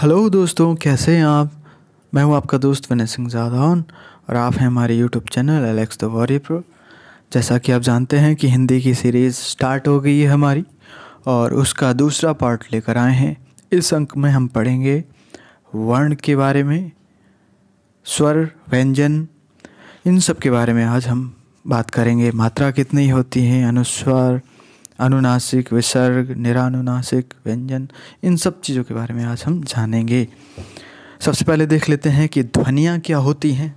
Hello दोस्तों कैसे हैं आप मैं हूं आपका दोस्त विनय सिंह जादौन और आप हैं हमारे YouTube channel Alex the Warrior Pro जैसा कि आप जानते हैं कि हिंदी की सीरीज़ स्टार्ट हो गई है हमारी और उसका दूसरा पार्ट लेकर आए हैं इस अंक में हम पढ़ेंगे वर्ण के बारे में स्वर व्यंजन इन सब के बारे में आज हम बात करेंगे मात्रा कितनी होती है अनुस्वर अनुनासिक विसर्ग निरानुनासिक व्यंजन इन सब चीज़ों के बारे में आज हम जानेंगे सबसे पहले देख लेते हैं कि ध्वनियाँ क्या होती हैं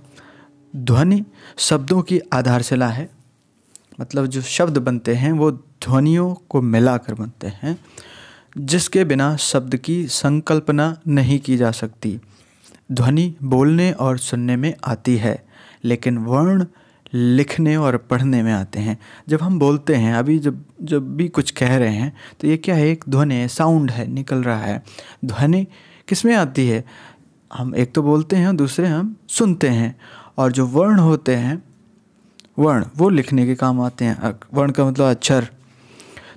ध्वनि शब्दों की आधारशिला है मतलब जो शब्द बनते हैं वो ध्वनियों को मिलाकर बनते हैं जिसके बिना शब्द की संकल्पना नहीं की जा सकती ध्वनि बोलने और सुनने में आती है लेकिन वर्ण लिखने और पढ़ने में आते हैं जब हम बोलते हैं अभी जब जब भी कुछ कह रहे हैं तो ये क्या है एक ध्वनि साउंड है निकल रहा है ध्वनि किस में आती है हम एक तो बोलते हैं और दूसरे हम सुनते हैं और जो वर्ण होते हैं वर्ण वो लिखने के काम आते हैं वर्ण का मतलब अक्षर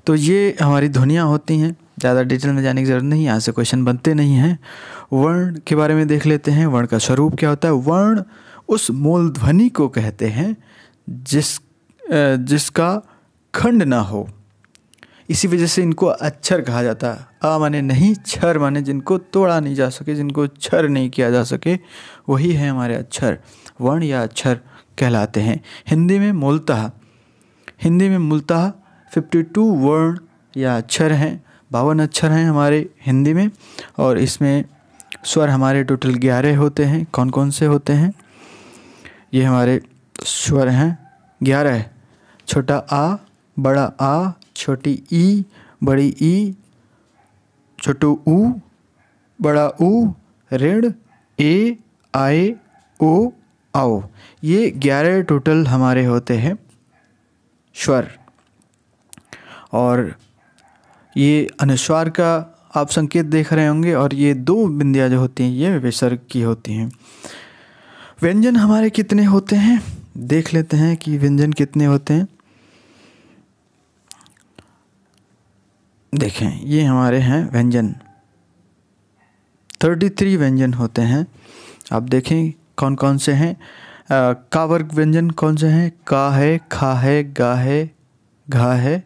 तो ये हमारी ध्वनियाँ होती हैं ज़्यादा डिटेल में जाने की ज़रूरत नहीं यहाँ से क्वेश्चन बनते नहीं हैं वर्ण के बारे में देख लेते हैं वर्ण का स्वरूप क्या होता है वर्ण उस मूल ध्वनि को कहते हैं जिस जिसका खंड ना हो इसी वजह से इनको अक्षर कहा जाता है अ माने नहीं छर माने जिनको तोड़ा नहीं जा सके जिनको छर नहीं किया जा सके वही है हमारे अक्षर वर्ण या अक्षर कहलाते हैं हिंदी में मूलतः हिंदी में मूलतः 52 वर्ण या अक्षर हैं बावन अक्षर हैं हमारे हिंदी में और इसमें स्वर हमारे टोटल ग्यारह होते हैं कौन कौन से होते हैं ये हमारे स्वर हैं ग्यारह है छोटा आ बड़ा आ छोटी ई बड़ी ई छोटू ऊ बड़ा ऊ ऋण ए आए ओ आओ ये ग्यारह टोटल हमारे होते हैं स्वर और ये अनुस्वार का आप संकेत देख रहे होंगे और ये दो बिंदियाँ जो होती हैं ये विसर्ग की होती हैं व्यंजन हमारे कितने होते हैं देख लेते हैं कि व्यंजन कितने होते हैं देखें ये हमारे हैं व्यंजन थर्टी थ्री व्यंजन होते हैं आप देखें कौन कौन से हैं का वर्ग व्यंजन कौन से हैं का है खा है गा है घा है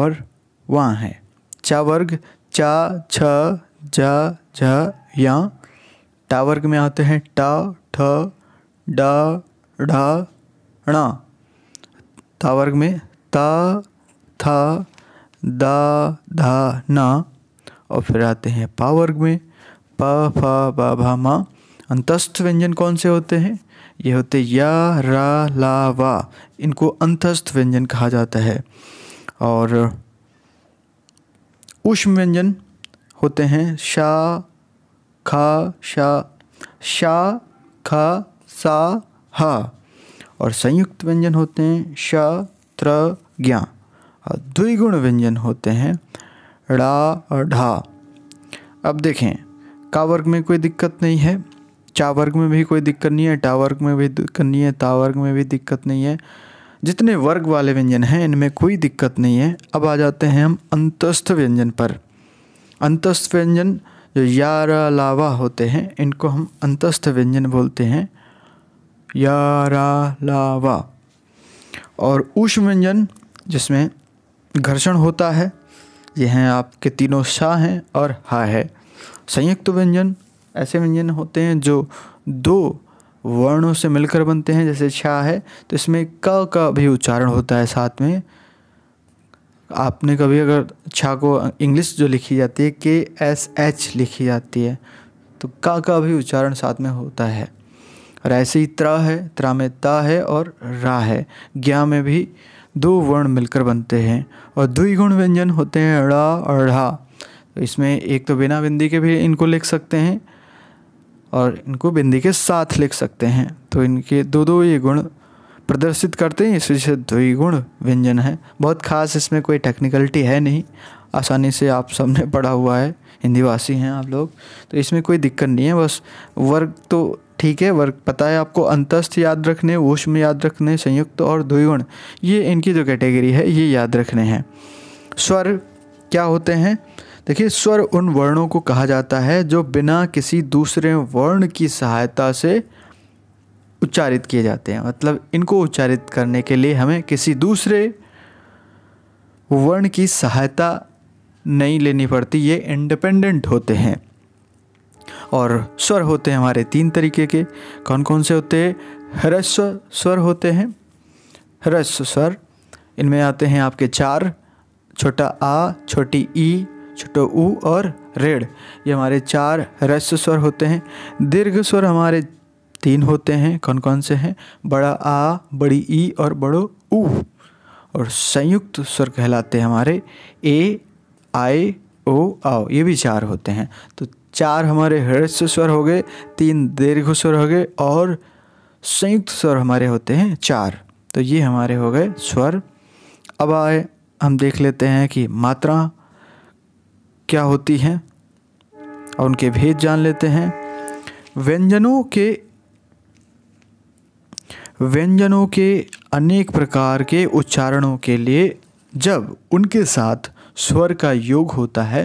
और वा है चा वर्ग चा छ जा झ या टा वर्ग में आते हैं टा ठ डा ढा णा था वर्ग में ता था दा धा ना और फिर आते हैं पा वर्ग में प फा बा भा मा अंतस्थ व्यंजन कौन से होते हैं ये होते या रा ला वा इनको अंतस्थ व्यंजन कहा जाता है और उष्म व्यंजन होते हैं शा खा शा शा खा सा हा और संयुक्त व्यंजन होते हैं श त्र ज्ञा और द्विगुण व्यंजन होते हैं ड़ा और ढा अब देखें का वर्ग में कोई दिक्कत नहीं है चा वर्ग में भी कोई दिक्कत नहीं है टा वर्ग में भी दिक्कत नहीं है ता वर्ग में भी दिक्कत नहीं है जितने वर्ग वाले व्यंजन हैं इनमें कोई दिक्कत नहीं है अब आ जाते हैं हम अंतस्थ व्यंजन पर अंतस्थ व्यंजन जो यार लावा होते हैं इनको हम अंतस्थ व्यंजन बोलते हैं या रा ला वा और उष व्यंजन जिसमें घर्षण होता है ये हैं आपके तीनों शाह हैं और हा है संयुक्त व्यंजन ऐसे व्यंजन होते हैं जो दो वर्णों से मिलकर बनते हैं जैसे छा है तो इसमें क का भी उच्चारण होता है साथ में आपने कभी अगर छा को इंग्लिश जो लिखी जाती है के एस एच लिखी जाती है तो क का भी उच्चारण साथ में होता है और ऐसे ही त्रा है त्रा में ता है और रा है ज्ञा में भी दो वर्ण मिलकर बनते हैं और द्विगुण व्यंजन होते हैं रा और ढा तो इसमें एक तो बिना बिंदी के भी इनको लिख सकते हैं और इनको बिंदी के साथ लिख सकते हैं तो इनके दो दो ये गुण प्रदर्शित करते हैं इस वजह से द्विगुण व्यंजन है बहुत खास इसमें कोई टेक्निकलिटी है नहीं आसानी से आप सबने पढ़ा हुआ है हिंदी भाषी हैं आप लोग तो इसमें कोई दिक्कत नहीं है बस वर्ग तो ठीक है वर्ग पता है आपको अंतस्थ याद रखने ऊष्म याद रखने संयुक्त और द्विगुण ये इनकी जो कैटेगरी है ये याद रखने हैं स्वर क्या होते हैं देखिए स्वर उन वर्णों को कहा जाता है जो बिना किसी दूसरे वर्ण की सहायता से उच्चारित किए जाते हैं मतलब इनको उच्चारित करने के लिए हमें किसी दूसरे वर्ण की सहायता नहीं लेनी पड़ती ये इंडिपेंडेंट होते हैं और स्वर होते हैं हमारे तीन तरीके के कौन कौन से होते हैं ह्रस्व स्वर होते हैं ह्रस्व स्वर इनमें आते हैं आपके चार छोटा आ छोटी ई छोटो ऊ और रेड ये हमारे चार ह्रस्व स्वर होते हैं दीर्घ स्वर हमारे तीन होते हैं कौन कौन से हैं बड़ा आ बड़ी ई और बड़ो ऊ और संयुक्त स्वर कहलाते हैं हमारे ए आए ओ आओ ये भी चार होते हैं तो चार हमारे हृदय स्वर हो गए तीन दीर्घ स्वर हो गए और संयुक्त स्वर हमारे होते हैं चार तो ये हमारे हो गए स्वर अब आए हम देख लेते हैं कि मात्रा क्या होती हैं और उनके भेद जान लेते हैं व्यंजनों के व्यंजनों के अनेक प्रकार के उच्चारणों के लिए जब उनके साथ स्वर का योग होता है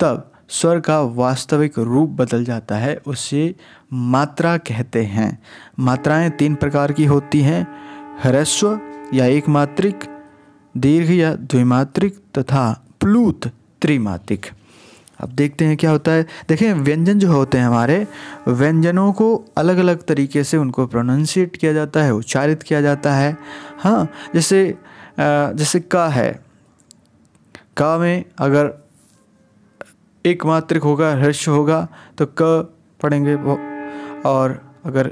तब स्वर का वास्तविक रूप बदल जाता है उसे मात्रा कहते हैं मात्राएं तीन प्रकार की होती हैं ह्रस्व या एकमात्रिक दीर्घ या द्विमात्रिक तथा प्लूत त्रिमात्रिक अब देखते हैं क्या होता है देखें व्यंजन जो होते हैं हमारे व्यंजनों को अलग अलग तरीके से उनको प्रोनंसिएट किया जाता है उच्चारित किया जाता है हाँ जैसे जैसे का है का में अगर एक मात्रिक होगा ह्रस्व होगा तो क पढ़ेंगे वो और अगर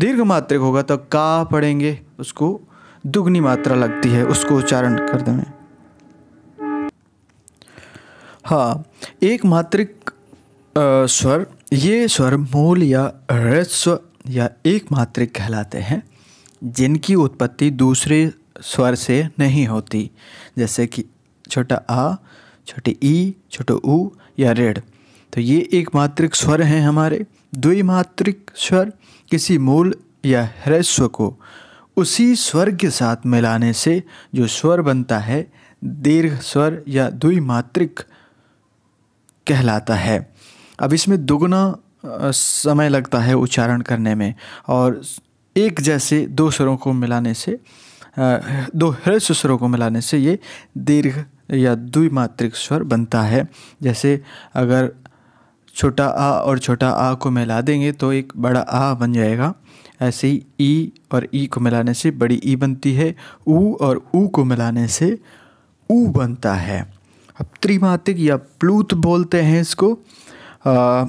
दीर्घ मात्रिक होगा तो का पढ़ेंगे उसको दुगनी मात्रा लगती है उसको उच्चारण करने में हाँ एक मात्रिक स्वर ये स्वर मूल या ह्रस्व या एक मात्रिक कहलाते हैं जिनकी उत्पत्ति दूसरे स्वर से नहीं होती जैसे कि छोटा आ छोटे ई छोटे ऊ या रेड तो ये एक मात्रिक स्वर हैं हमारे द्विमात्रिक स्वर किसी मूल या ह्रस्व को उसी स्वर के साथ मिलाने से जो स्वर बनता है दीर्घ स्वर या द्विमात्रिक कहलाता है अब इसमें दोगुना समय लगता है उच्चारण करने में और एक जैसे दो स्वरों को मिलाने से दो ह्रस्व स्वरों को मिलाने से ये दीर्घ या द्विमात्रिक स्वर बनता है जैसे अगर छोटा आ और छोटा आ को मिला देंगे तो एक बड़ा आ बन जाएगा ऐसे ही ई और ई को मिलाने से बड़ी ई बनती है ऊ और ऊ को मिलाने से ऊ बनता है अब त्रिमात्रिक या प्लूत बोलते हैं इसको आ,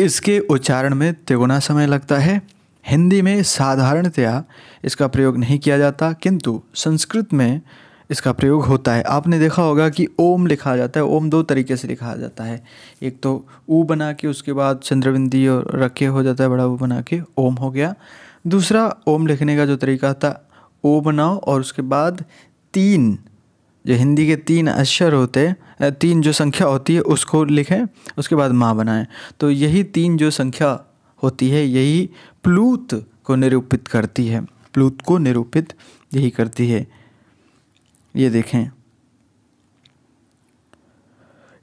इसके उच्चारण में तिगुना समय लगता है हिंदी में साधारणतया इसका प्रयोग नहीं किया जाता किंतु संस्कृत में इसका प्रयोग होता है आपने देखा होगा कि ओम लिखा जाता है ओम दो तरीके से लिखा जाता है एक तो ऊ बना के उसके बाद चंद्रबिंदी और रखे हो जाता है बड़ा ऊ बना के ओम हो गया दूसरा ओम लिखने का जो तरीका था ओ बनाओ और उसके बाद तीन जो हिंदी के तीन अक्षर होते तीन जो संख्या होती है उसको लिखें उसके बाद माँ बनाएं तो यही तीन जो संख्या होती है यही प्लूत को निरूपित करती है प्लूत को निरूपित यही करती है ये देखें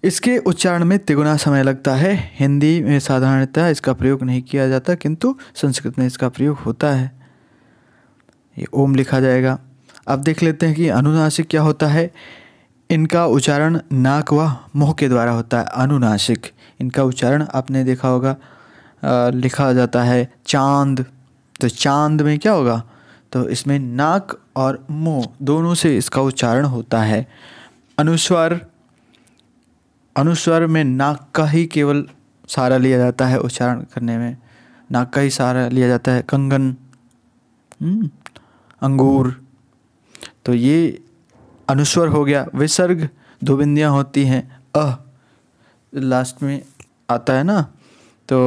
इसके उच्चारण में तिगुना समय लगता है हिंदी में साधारणतः इसका प्रयोग नहीं किया जाता किंतु संस्कृत में इसका प्रयोग होता है ये ओम लिखा जाएगा अब देख लेते हैं कि अनुनासिक क्या होता है इनका उच्चारण नाक व मुंह के द्वारा होता है अनुनासिक इनका उच्चारण आपने देखा होगा आ, लिखा जाता है चांद तो चांद में क्या होगा तो इसमें नाक और मुंह दोनों से इसका उच्चारण होता है अनुस्वर अनुस्वर में नाक का ही केवल सहारा लिया जाता है उच्चारण करने में नाक का ही सहारा लिया जाता है कंगन हम्म, अंगूर तो ये अनुस्वर हो गया विसर्ग दो बिंदियाँ होती हैं अ लास्ट में आता है ना तो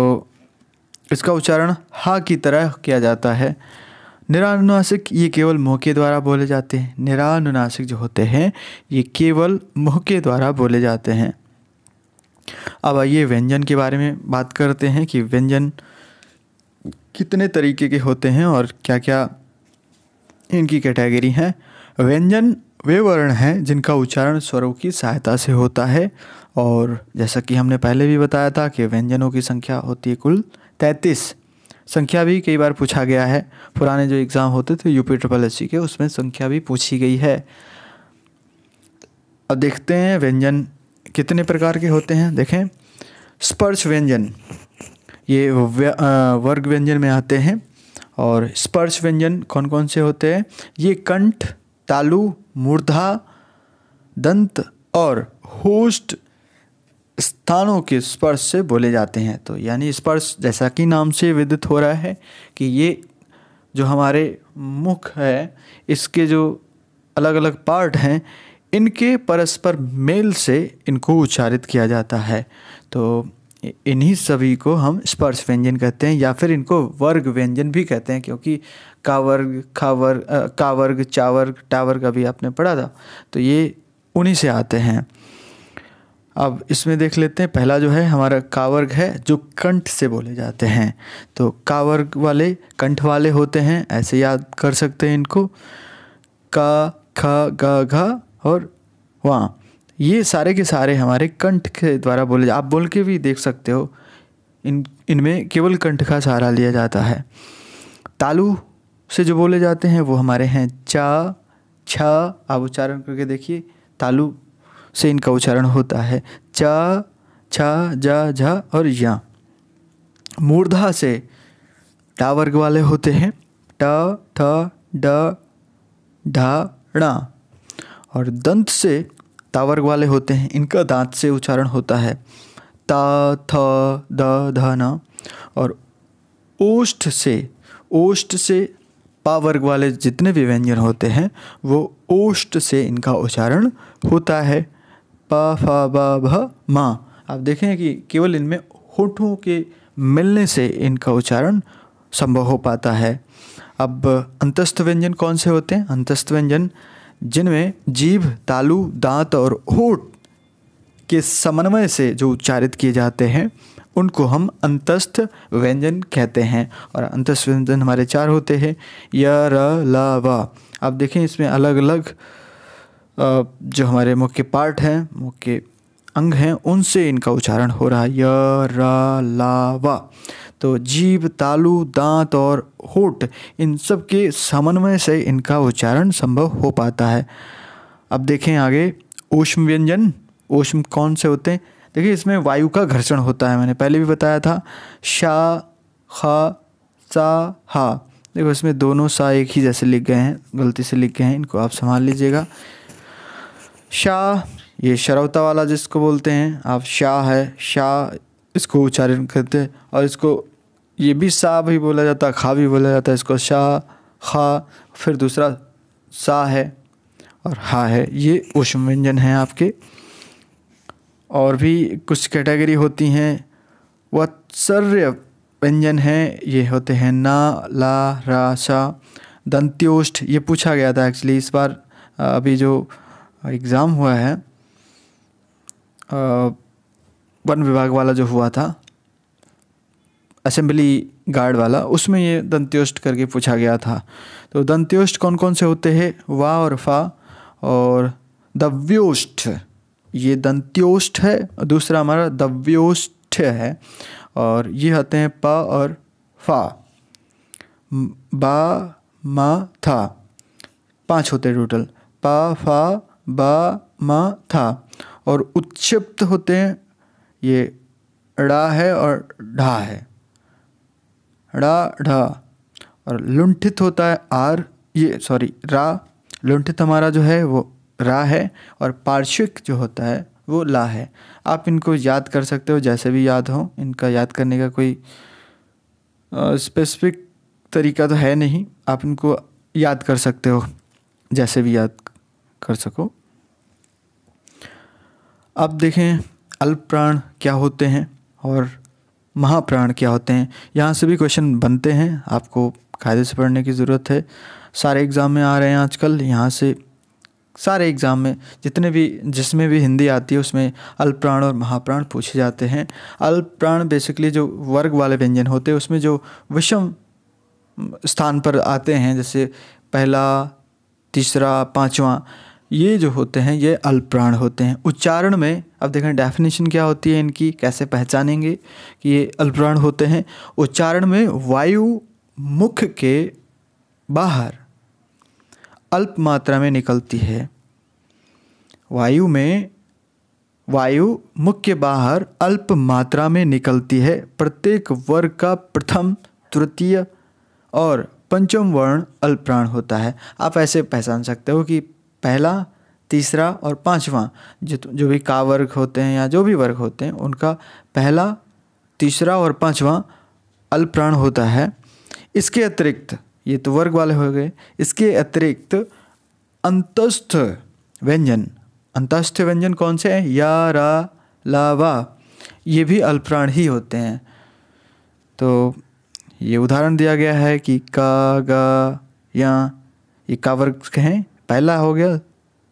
इसका उच्चारण हा की तरह किया जाता है निरानुनासिक ये केवल मुँह के द्वारा बोले जाते हैं निरानुनासिक जो होते हैं ये केवल मुँह के द्वारा बोले जाते हैं अब आइए व्यंजन के बारे में बात करते हैं कि व्यंजन कितने तरीके के होते हैं और क्या क्या इनकी कैटेगरी हैं व्यंजन वे वर्ण हैं जिनका उच्चारण स्वरों की सहायता से होता है और जैसा कि हमने पहले भी बताया था कि व्यंजनों की संख्या होती है कुल तैंतीस संख्या भी कई बार पूछा गया है पुराने जो एग्ज़ाम होते थे यूपी ट्रिपल एस के उसमें संख्या भी पूछी गई है अब देखते हैं व्यंजन कितने प्रकार के होते हैं देखें स्पर्श व्यंजन ये वर्ग व्यंजन में आते हैं और स्पर्श व्यंजन कौन कौन से होते हैं ये कंठ तालु मूर्धा दंत और होस्ट स्थानों के स्पर्श से बोले जाते हैं तो यानी स्पर्श जैसा कि नाम से विदित हो रहा है कि ये जो हमारे मुख है इसके जो अलग अलग पार्ट हैं इनके परस्पर मेल से इनको उच्चारित किया जाता है तो इन्हीं सभी को हम स्पर्श व्यंजन कहते हैं या फिर इनको वर्ग व्यंजन भी कहते हैं क्योंकि कावर्ग खावर्ग कावर्ग चावर्ग टावर्ग अभी आपने पढ़ा था तो ये उन्हीं से आते हैं अब इसमें देख लेते हैं पहला जो है हमारा कावर्ग है जो कंठ से बोले जाते हैं तो कावर्ग वाले कंठ वाले होते हैं ऐसे याद कर सकते हैं इनको का ख ग घ और वहाँ ये सारे के सारे हमारे कंठ के द्वारा बोले जा आप बोल के भी देख सकते हो इन इनमें केवल कंठ का सहारा लिया जाता है तालु से जो बोले जाते हैं वो हमारे हैं चा छ आप उच्चारण करके देखिए तालु से इनका उच्चारण होता है च छ ज झ और य मूर्धा से टा वर्ग वाले होते हैं ट थ ड ढ ण और दंत से तावर्ग वाले होते हैं इनका दांत से उच्चारण होता है ता थ द ध न और ओष्ठ से ओष्ठ से पावर्ग वाले जितने भी व्यंजन होते हैं वो ओष्ठ से इनका उच्चारण होता है पा फ बा भ मा आप देखें कि केवल इनमें होठों के मिलने से इनका उच्चारण संभव हो पाता है अब अंतस्थ व्यंजन कौन से होते हैं अंतस्थ व्यंजन जिनमें जीभ तालु दांत और होठ के समन्वय से जो उच्चारित किए जाते हैं उनको हम अंतस्थ व्यंजन कहते हैं और अंतस्थ व्यंजन हमारे चार होते हैं य र ल व आप देखें इसमें अलग अलग जो हमारे मुख्य पार्ट हैं मुख्य अंग हैं उनसे इनका उच्चारण हो रहा है य रा ला वा तो जीभ तालु दांत और होठ इन सब के समन्वय से इनका उच्चारण संभव हो पाता है अब देखें आगे ऊष्म व्यंजन ऊष्म कौन से होते हैं देखिए इसमें वायु का घर्षण होता है मैंने पहले भी बताया था शा खा सा हा देखो इसमें दोनों सा एक ही जैसे लिख गए हैं गलती से लिख गए हैं इनको आप संभाल लीजिएगा शाह ये शरवता वाला जिसको बोलते हैं आप शाह है शाह इसको उच्चारण करते हैं और इसको ये भी सा भी बोला जाता है खा भी बोला जाता है इसको शाह खा फिर दूसरा सा है और हा है ये उष्म व्यंजन हैं आपके और भी कुछ कैटेगरी होती हैं वत्सर्य व्यंजन हैं ये होते हैं ना ला रा सा दंत्योष्ठ ये पूछा गया था एक्चुअली इस बार अभी जो एग्ज़ाम हुआ है वन विभाग वाला जो हुआ था असेंबली गार्ड वाला उसमें ये दंत्योष्ट करके पूछा गया था तो दंत्योष्ट कौन कौन से होते हैं वा और फा और दव्योष्ठ ये दंत्योष्ठ है दूसरा हमारा दव्योष्ठ है और ये होते हैं प और फा बा मा था पांच होते टोटल पा फा बा मा था और उत्क्षिप्त होते हैं ये ड़ा है और ढा है ड़ा ढा और लुंठित होता है आर ये सॉरी रा लुंठित हमारा जो है वो रा है और पार्श्विक जो होता है वो ला है आप इनको याद कर सकते हो जैसे भी याद हो इनका याद करने का कोई स्पेसिफिक तरीका तो है नहीं आप इनको याद कर सकते हो जैसे भी याद कर सको अब देखें अल्प प्राण क्या होते हैं और महाप्राण क्या होते हैं यहाँ से भी क्वेश्चन बनते हैं आपको कायदे से पढ़ने की ज़रूरत है सारे एग्ज़ाम में आ रहे हैं आजकल यहाँ से सारे एग्ज़ाम में जितने भी जिसमें भी हिंदी आती है उसमें अल्प प्राण और महाप्राण पूछे जाते हैं अल्प प्राण बेसिकली जो वर्ग वाले व्यंजन होते हैं उसमें जो विषम स्थान पर आते हैं जैसे पहला तीसरा पाँचवा ये जो होते हैं ये अल्पप्राण होते हैं उच्चारण में अब देखें डेफिनेशन क्या होती है इनकी कैसे पहचानेंगे कि ये अल्पप्राण होते हैं उच्चारण में वायु मुख के बाहर अल्प मात्रा में निकलती है वायु में वायु मुख के बाहर अल्प मात्रा में निकलती है प्रत्येक वर्ग का प्रथम तृतीय और पंचम वर्ण अल्पप्राण होता है आप ऐसे पहचान सकते हो कि पहला तीसरा और पांचवा जो तो, जो भी का वर्ग होते हैं या जो भी वर्ग होते हैं उनका पहला तीसरा और पांचवा अल्प्राण होता है इसके अतिरिक्त ये तो वर्ग वाले हो गए इसके अतिरिक्त अंतस्थ व्यंजन अंतस्थ व्यंजन कौन से हैं या रा वा ये भी अल्प्राण ही होते हैं तो ये उदाहरण दिया गया है कि का गा या ये का वर्ग कहें पहला हो गया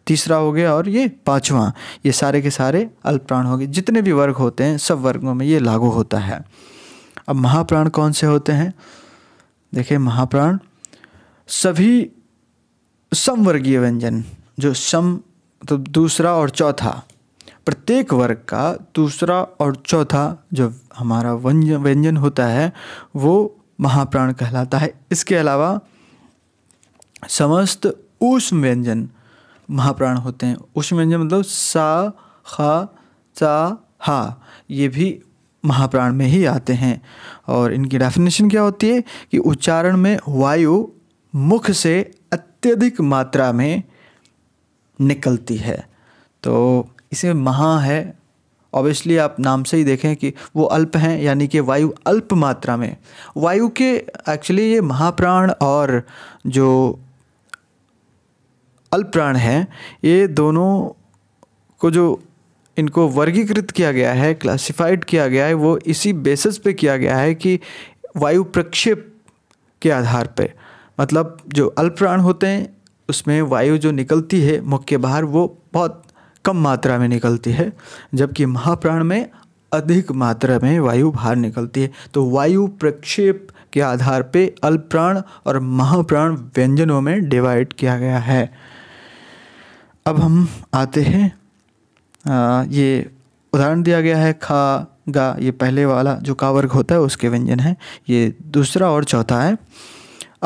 तीसरा हो गया और ये पांचवा ये सारे के सारे अल्पप्राण हो गए जितने भी वर्ग होते हैं सब वर्गों में ये लागू होता है अब महाप्राण कौन से होते हैं देखिए महाप्राण सभी समवर्गीय व्यंजन जो सम तो दूसरा और चौथा प्रत्येक वर्ग का दूसरा और चौथा जो हमारा व्यंजन व्यंजन होता है वो महाप्राण कहलाता है इसके अलावा समस्त ऊष्म व्यंजन महाप्राण होते हैं ऊष्म व्यंजन मतलब सा खा चा हा ये भी महाप्राण में ही आते हैं और इनकी डेफिनेशन क्या होती है कि उच्चारण में वायु मुख से अत्यधिक मात्रा में निकलती है तो इसे महा है ऑब्वियसली आप नाम से ही देखें कि वो अल्प हैं यानी कि वायु अल्प मात्रा में वायु के एक्चुअली ये महाप्राण और जो अल्प प्राण हैं ये दोनों को जो इनको वर्गीकृत किया गया है क्लासिफाइड किया गया है वो इसी बेसिस पे किया गया है कि वायु प्रक्षेप के आधार पर मतलब जो अल्प प्राण होते हैं उसमें वायु जो निकलती है मुख के बाहर वो बहुत कम मात्रा में निकलती है जबकि महाप्राण में अधिक मात्रा में वायु बाहर निकलती है तो वायु प्रक्षेप के आधार पे अल्प प्राण और महाप्राण व्यंजनों में डिवाइड किया गया है अब हम आते हैं ये उदाहरण दिया गया है खा गा ये पहले वाला जो का वर्ग होता है उसके व्यंजन है ये दूसरा और चौथा है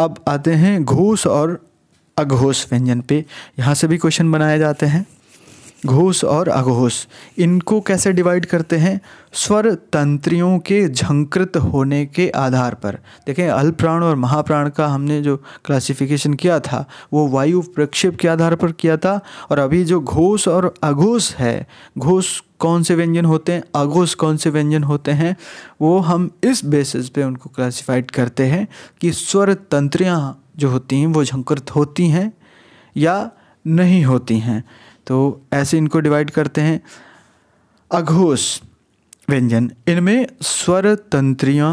अब आते हैं घोष और अघोष व्यंजन पे यहाँ से भी क्वेश्चन बनाए जाते हैं घोष और अघोष इनको कैसे डिवाइड करते हैं स्वर तंत्रियों के झंकृत होने के आधार पर देखें अल्पप्राण और महाप्राण का हमने जो क्लासिफिकेशन किया था वो वायु प्रक्षेप के आधार पर किया था और अभी जो घोष और अघोष है घोष कौन से व्यंजन होते हैं अघोष कौन से व्यंजन होते हैं वो हम इस बेसिस पे उनको क्लासिफाइड करते हैं कि स्वर तंत्रियाँ जो होती हैं वो झंकृत होती हैं या नहीं होती हैं तो ऐसे इनको डिवाइड करते हैं अघोष व्यंजन इनमें स्वर तंत्रियाँ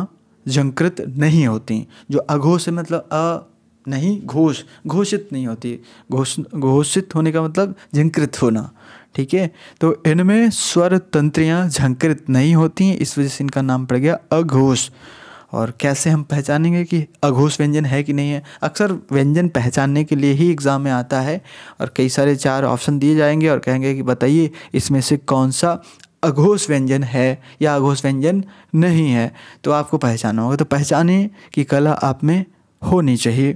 जंकृत नहीं होती जो अघोष है मतलब अ नहीं घोष घोषित नहीं होती घोष घोषित होने का मतलब झंकृत होना ठीक है तो इनमें स्वर तंत्रियाँ झंकृत नहीं होती इस वजह से इनका नाम पड़ गया अघोष और कैसे हम पहचानेंगे कि अघोष व्यंजन है कि नहीं है अक्सर व्यंजन पहचानने के लिए ही एग्ज़ाम में आता है और कई सारे चार ऑप्शन दिए जाएंगे और कहेंगे कि बताइए इसमें से कौन सा अघोष व्यंजन है या अघोष व्यंजन नहीं है तो आपको पहचाना होगा तो पहचाने की कला आप में होनी चाहिए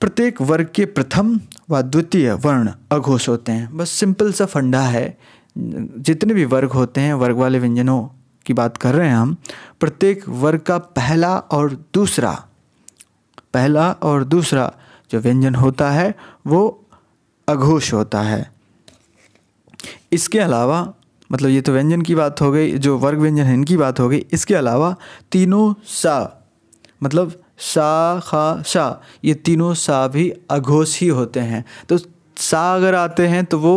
प्रत्येक वर्ग के प्रथम व द्वितीय वर्ण अघोष होते हैं बस सिंपल सा फंडा है जितने भी वर्ग होते हैं वर्ग वाले व्यंजनों की बात कर रहे हैं हम प्रत्येक वर्ग का पहला और दूसरा पहला और दूसरा जो व्यंजन होता है वो अघोष होता है इसके अलावा मतलब ये तो व्यंजन की बात हो गई जो वर्ग व्यंजन है इनकी बात हो गई इसके अलावा तीनों सा मतलब सा खा सा ये तीनों सा भी अघोष ही होते हैं तो सा अगर आते हैं तो वो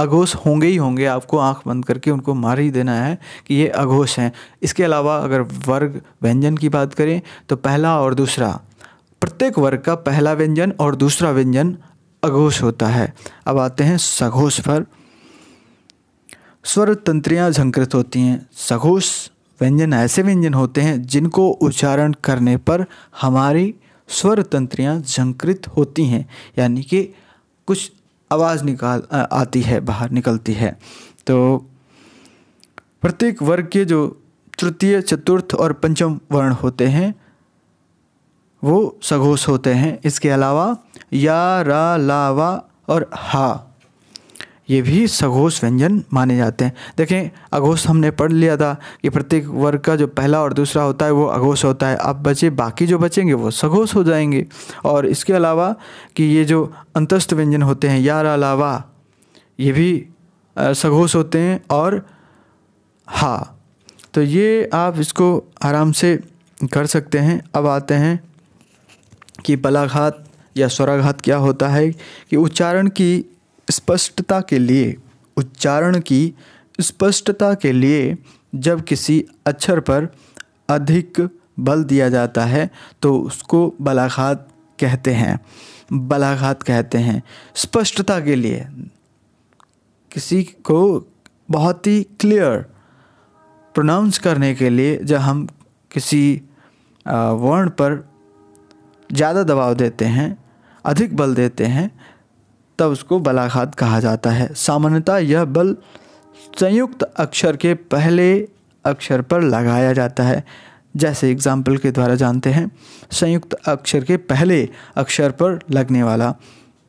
अघोष होंगे ही होंगे आपको आंख बंद करके उनको मार ही देना है कि ये अघोष हैं इसके अलावा अगर वर्ग व्यंजन की बात करें तो पहला और दूसरा प्रत्येक वर्ग का पहला व्यंजन और दूसरा व्यंजन अघोष होता है अब आते हैं सघोष पर स्वर तंत्रियाँ झंकृत होती हैं सघोष व्यंजन ऐसे व्यंजन होते हैं जिनको उच्चारण करने पर हमारी स्वर तंत्रियाँ झंकृत होती हैं यानी कि कुछ आवाज़ निकाल आती है बाहर निकलती है तो प्रत्येक वर्ग के जो तृतीय चतुर्थ और पंचम वर्ण होते हैं वो सघोष होते हैं इसके अलावा या रा लावा और हा ये भी सघोष व्यंजन माने जाते हैं देखें अघोष हमने पढ़ लिया था कि प्रत्येक वर्ग का जो पहला और दूसरा होता है वो अघोष होता है अब बचे बाकी जो बचेंगे वो सघोष हो जाएंगे और इसके अलावा कि ये जो अंतस्थ व्यंजन होते हैं यार अलावा ये भी सघोष होते हैं और हा तो ये आप इसको आराम से कर सकते हैं अब आते हैं कि बलाघात या स्वराघात क्या होता है कि उच्चारण की स्पष्टता के लिए उच्चारण की स्पष्टता के लिए जब किसी अक्षर पर अधिक बल दिया जाता है तो उसको बलाघात कहते हैं बलाघात कहते हैं स्पष्टता के लिए किसी को बहुत ही क्लियर प्रोनाउंस करने के लिए जब हम किसी वर्ण पर ज़्यादा दबाव देते हैं अधिक बल देते हैं तब उसको बलाघात कहा जाता है सामान्यतः यह बल संयुक्त अक्षर के पहले अक्षर पर लगाया जाता है जैसे एग्जाम्पल के द्वारा जानते हैं संयुक्त अक्षर के पहले अक्षर पर लगने वाला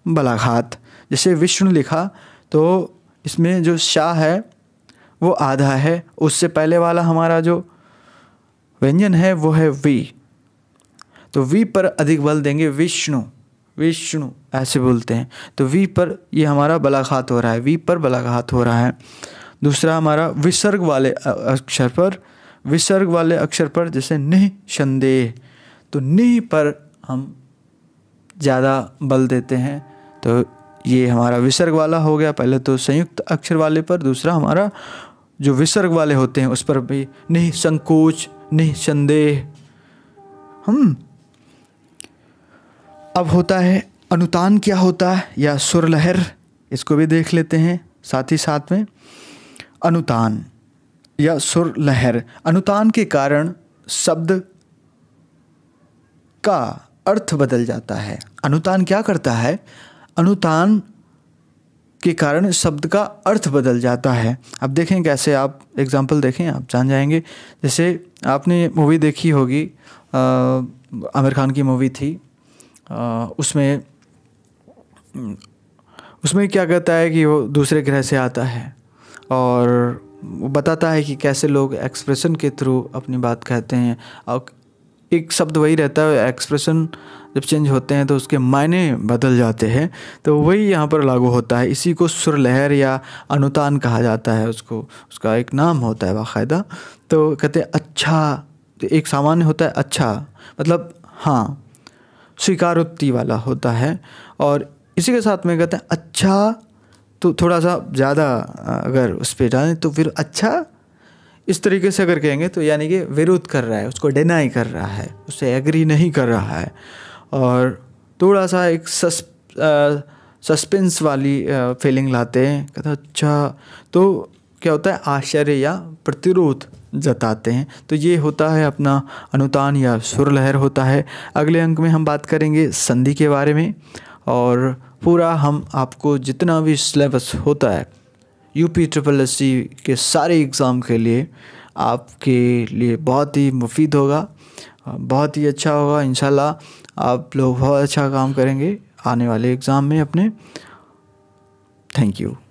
बलाघात जैसे विष्णु लिखा तो इसमें जो शाह है वो आधा है उससे पहले वाला हमारा जो व्यंजन है वो है वी तो वी पर अधिक बल देंगे विष्णु विष्णु ऐसे बोलते हैं तो वी पर ये हमारा बलाघात हो रहा है वी पर बलाघात हो रहा है दूसरा हमारा विसर्ग वाले अक्षर पर विसर्ग वाले अक्षर पर जैसे निह संदेह तो निह पर हम ज़्यादा बल देते हैं तो ये हमारा विसर्ग वाला हो गया पहले तो संयुक्त अक्षर वाले पर दूसरा हमारा जो विसर्ग वाले होते हैं उस पर भी निसंकोच संदेह हम अब होता है अनुतान क्या होता है या सुर लहर इसको भी देख लेते हैं साथ ही साथ में अनुतान या सुर लहर अनुतान के कारण शब्द का अर्थ बदल जाता है अनुतान क्या करता है अनुतान के कारण शब्द का अर्थ बदल जाता है अब देखें कैसे आप एग्जाम्पल देखें आप जान जाएंगे जैसे आपने मूवी देखी होगी आमिर खान की मूवी थी आ, उसमें हम्म। उसमें क्या कहता है कि वो दूसरे ग्रह से आता है और वो बताता है कि कैसे लोग एक्सप्रेशन के थ्रू अपनी बात कहते हैं और एक शब्द वही रहता है एक्सप्रेशन जब चेंज होते हैं तो उसके मायने बदल जाते हैं तो वही यहाँ पर लागू होता है इसी को सुरलहर या अनुतान कहा जाता है उसको उसका एक नाम होता है बाकायदा तो कहते हैं अच्छा तो एक सामान्य होता है अच्छा मतलब हाँ स्वीकारोक्ति वाला होता है और इसी के साथ में कहते हैं अच्छा तो थोड़ा सा ज़्यादा अगर उस पर डालें तो फिर अच्छा इस तरीके से अगर कहेंगे तो यानी कि विरोध कर रहा है उसको डिनाई कर रहा है उससे एग्री नहीं कर रहा है और थोड़ा सा एक सस सस्पेंस वाली फीलिंग लाते हैं कहते अच्छा तो क्या होता है आश्चर्य या प्रतिरोध जताते हैं तो ये होता है अपना अनुतान या सुर लहर होता है अगले अंक में हम बात करेंगे संधि के बारे में और पूरा हम आपको जितना भी सिलेबस होता है U P triple S C के सारे एग्ज़ाम के लिए आपके लिए बहुत ही मुफीद होगा बहुत ही अच्छा होगा इन आप लोग बहुत अच्छा काम करेंगे आने वाले एग्ज़ाम में अपने थैंक यू